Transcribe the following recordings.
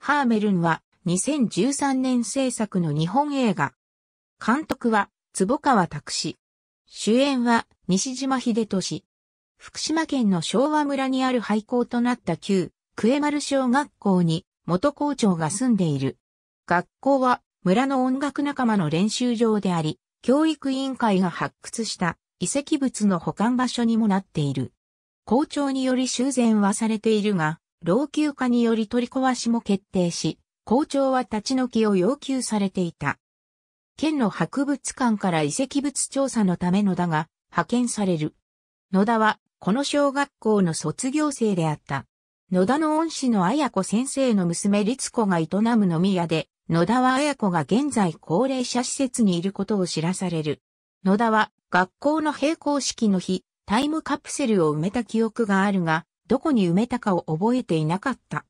ハーメルンは2013年制作の日本映画。監督は坪川拓司。主演は西島秀俊。福島県の昭和村にある廃校となった旧、クエマル小学校に元校長が住んでいる。学校は村の音楽仲間の練習場であり、教育委員会が発掘した遺跡物の保管場所にもなっている。校長により修繕はされているが、老朽化により取り壊しも決定し、校長は立ち退きを要求されていた。県の博物館から遺跡物調査のための田が派遣される。野田は、この小学校の卒業生であった。野田の恩師の綾子先生の娘律子が営む飲み屋で、野田は綾子が現在高齢者施設にいることを知らされる。野田は学校の閉校式の日、タイムカプセルを埋めた記憶があるが、どこに埋めたかを覚えていなかった。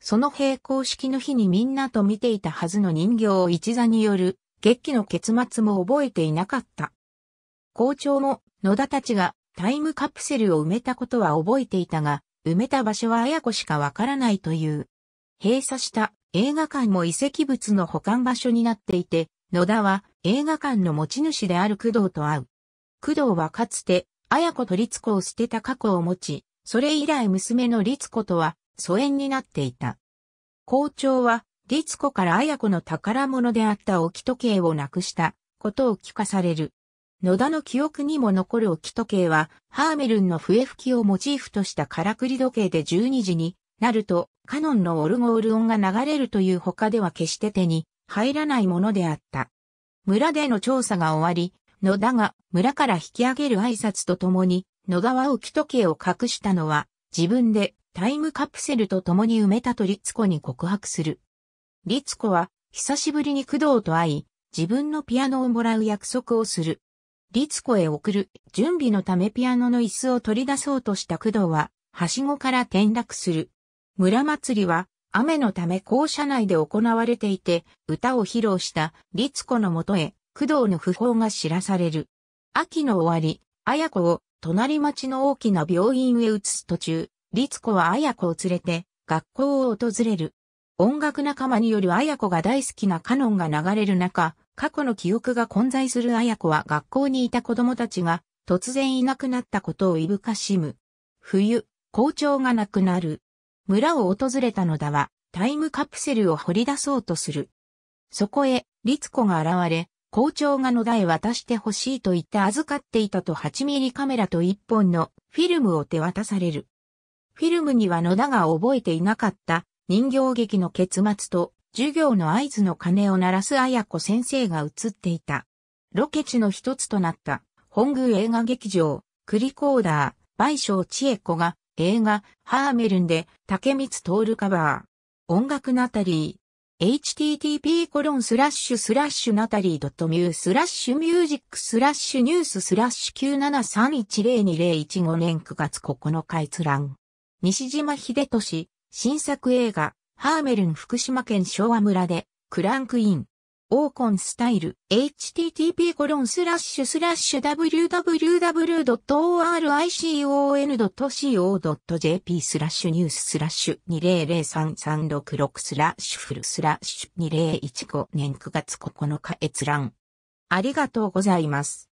その閉校式の日にみんなと見ていたはずの人形を一座による、劇の結末も覚えていなかった。校長も野田たちがタイムカプセルを埋めたことは覚えていたが、埋めた場所は綾子しかわからないという。閉鎖した映画館も遺跡物の保管場所になっていて、野田は映画館の持ち主である工藤と会う。工藤はかつて、綾子と律子を捨てた過去を持ち、それ以来娘の律子とは疎遠になっていた。校長は、律子から綾子の宝物であった置き時計をなくしたことを聞かされる。野田の記憶にも残る置き時計は、ハーメルンの笛吹きをモチーフとしたからくり時計で12時になると、カノンのオルゴール音が流れるという他では決して手に入らないものであった。村での調査が終わり、野田が村から引き上げる挨拶とともに、野川浮時計を隠したのは、自分でタイムカプセルと共に埋めたと律子に告白する。律子は、久しぶりに工藤と会い、自分のピアノをもらう約束をする。律子へ送る、準備のためピアノの椅子を取り出そうとした工藤は、はしごから転落する。村祭りは、雨のため校舎内で行われていて、歌を披露した律子のもとへ、工藤の訃報が知らされる。秋の終わり、綾子を隣町の大きな病院へ移す途中、律子は綾子を連れて、学校を訪れる。音楽仲間による綾子が大好きなカノンが流れる中、過去の記憶が混在する綾子は学校にいた子供たちが突然いなくなったことをいぶかしむ。冬、校長が亡くなる。村を訪れたのだは、タイムカプセルを掘り出そうとする。そこへ、律子が現れ、校長が野田へ渡してほしいと言って預かっていたと8ミリカメラと1本のフィルムを手渡される。フィルムには野田が覚えていなかった人形劇の結末と授業の合図の鐘を鳴らす綾子先生が映っていた。ロケ地の一つとなった本宮映画劇場、クリコーダー、倍賞千恵子が映画、ハーメルンで竹光徹カバー。音楽ナタリー、http コロンスラッシュスラッシュナタリー .mu スラッシュミュージックスラッシュニューススラッシュ973102015年9月9日閲覧。西島秀俊、新作映画、ハーメルン福島県昭和村で、クランクイン。オーコンスタイル、http://www.oricon.co.jp スラッシュニューススラッシュ200336スラッシュフルスラッシュ2015年9月9日閲覧。ありがとうございます。